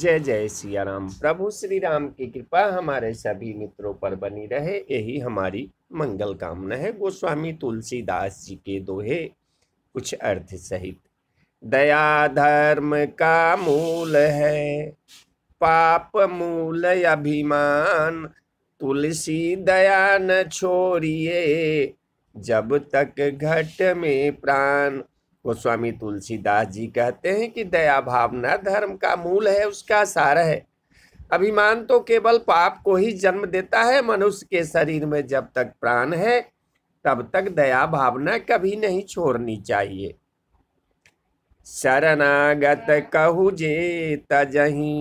जय जय सिया राम प्रभु श्री राम की कृपा हमारे सभी मित्रों पर बनी रहे यही हमारी मंगल कामना है गोस्वामी तुलसीदास जी के दोहे कुछ अर्थ सहित दया धर्म का मूल है पाप मूल अभिमान तुलसी दया न छोड़िए जब तक घट में प्राण गोस्वामी तुलसीदास जी कहते हैं कि दया भावना धर्म का मूल है उसका सार है अभिमान तो केवल पाप को ही जन्म देता है मनुष्य के शरीर में जब तक प्राण है तब तक दया भावना कभी नहीं छोड़नी चाहिए शरणागत कहू जे तही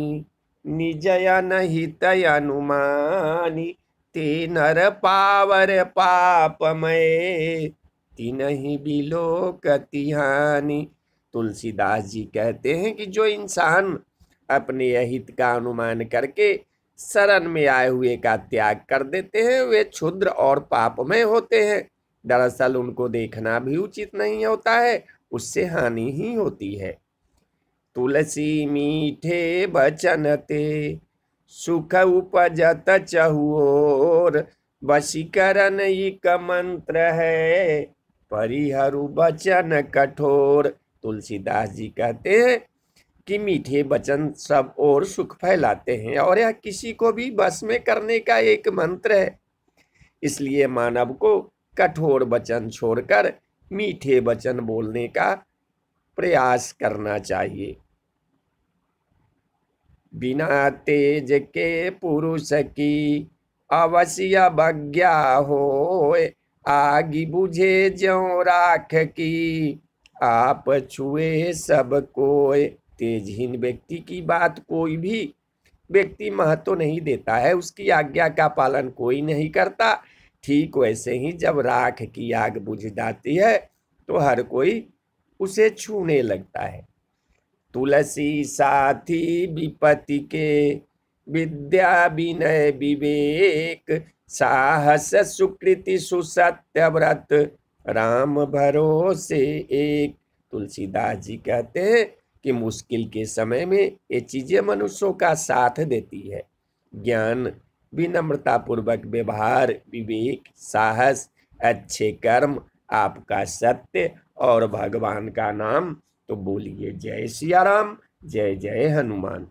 निजया नहीं तय अनुमानी ते नर पावर में तिनहि बिलोकतिहानी तुलसीदास जी कहते हैं कि जो इंसान अपने अहित का अनुमान करके शरण में आए हुए का त्याग कर देते हैं वे क्षुद्र और पापमय होते हैं दरअसल उनको देखना भी उचित नहीं होता है उससे हानि ही होती है तुलसी मीठे बचन ते सुख उपजत चहुओर वशीकरण एक मंत्र है परिहरु बचन कठोर तुलसीदास जी कहते हैं कि मीठे बचन सब और सुख फैलाते हैं और यह किसी को भी बस में करने का एक मंत्र है इसलिए मानव को कठोर वचन छोड़कर मीठे वचन बोलने का प्रयास करना चाहिए बिना तेज के पुरुष की अवश्य बज्ञा होए आगी बुझे जो राख की आप छुए सब कोय तेजहीन व्यक्ति की बात कोई भी व्यक्ति महत्व नहीं देता है उसकी आज्ञा का पालन कोई नहीं करता ठीक वैसे ही जब राख की आग बुझ जाती है तो हर कोई उसे छूने लगता है तुलसी साथी विपति के विद्या विनय विवेक साहस सुकृति सुसत्यव्रत राम भरोसे एक तुलसीदास जी कहते हैं कि मुश्किल के समय में ये चीज़ें मनुष्यों का साथ देती है ज्ञान विनम्रतापूर्वक व्यवहार विवेक साहस अच्छे कर्म आपका सत्य और भगवान का नाम तो बोलिए जय सियाराम जय जय हनुमान